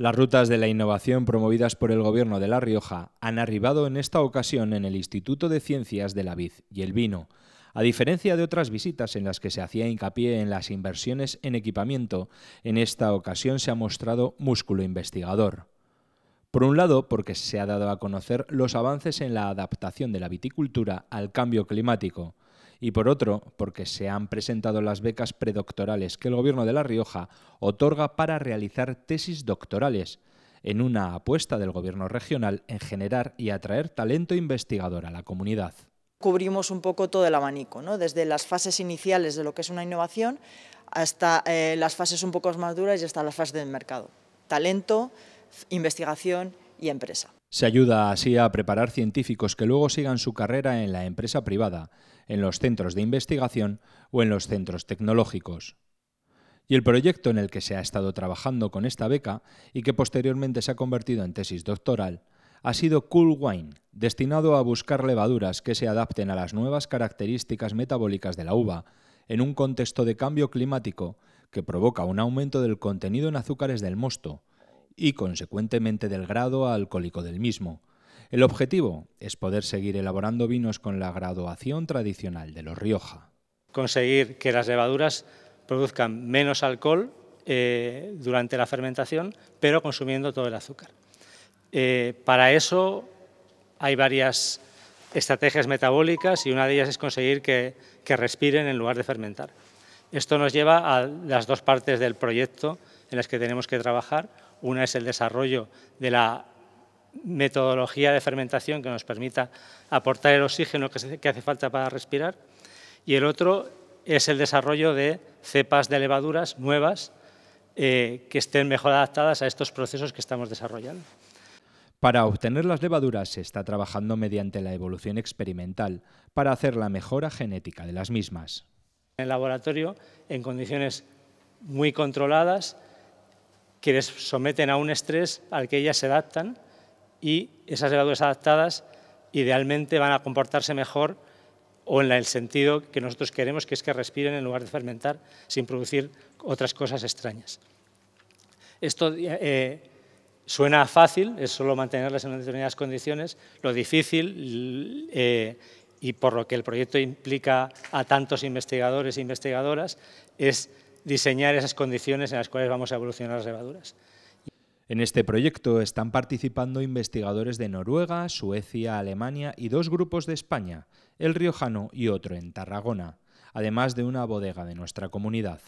Las rutas de la innovación promovidas por el Gobierno de La Rioja han arribado en esta ocasión en el Instituto de Ciencias de la Vid y el Vino. A diferencia de otras visitas en las que se hacía hincapié en las inversiones en equipamiento, en esta ocasión se ha mostrado músculo investigador. Por un lado, porque se ha dado a conocer los avances en la adaptación de la viticultura al cambio climático y por otro, porque se han presentado las becas predoctorales que el Gobierno de La Rioja otorga para realizar tesis doctorales, en una apuesta del Gobierno regional en generar y atraer talento investigador a la comunidad cubrimos un poco todo el abanico, desde las fases iniciales de lo que es una innovación hasta eh, las fases un poco más duras y hasta las fases del mercado. Talento, investigación y empresa. Se ayuda así a preparar científicos que luego sigan su carrera en la empresa privada, en los centros de investigación o en los centros tecnológicos. Y el proyecto en el que se ha estado trabajando con esta beca y que posteriormente se ha convertido en tesis doctoral ha sido Cool Wine, destinado a buscar levaduras que se adapten a las nuevas características metabólicas de la uva en un contexto de cambio climático que provoca un aumento del contenido en azúcares del mosto, y consecuentemente del grado alcohólico del mismo. El objetivo es poder seguir elaborando vinos con la graduación tradicional de los Rioja. Conseguir que las levaduras produzcan menos alcohol eh, durante la fermentación, pero consumiendo todo el azúcar. Eh, para eso hay varias estrategias metabólicas y una de ellas es conseguir que respiren en lugar de fermentar. Esto nos lleva a las dos partes del proyecto en las que tenemos que trabajar. Una es el desarrollo de la metodología de fermentación que nos permita aportar el oxígeno que hace falta para respirar. Y el otro es el desarrollo de cepas de levaduras nuevas eh, que estén mejor adaptadas a estos procesos que estamos desarrollando. Para obtener las levaduras se está trabajando mediante la evolución experimental para hacer la mejora genética de las mismas. En el laboratorio, en condiciones muy controladas, que les someten a un estrés al que ellas se adaptan y esas levaduras adaptadas idealmente van a comportarse mejor o en el sentido que nosotros queremos, que es que respiren en lugar de fermentar sin producir otras cosas extrañas. Esto eh, suena fácil, es solo mantenerlas en determinadas condiciones. Lo difícil eh, y por lo que el proyecto implica a tantos investigadores e investigadoras es diseñar esas condiciones en las cuales vamos a evolucionar las levaduras. En este proyecto están participando investigadores de Noruega, Suecia, Alemania y dos grupos de España, el riojano y otro en Tarragona, además de una bodega de nuestra comunidad.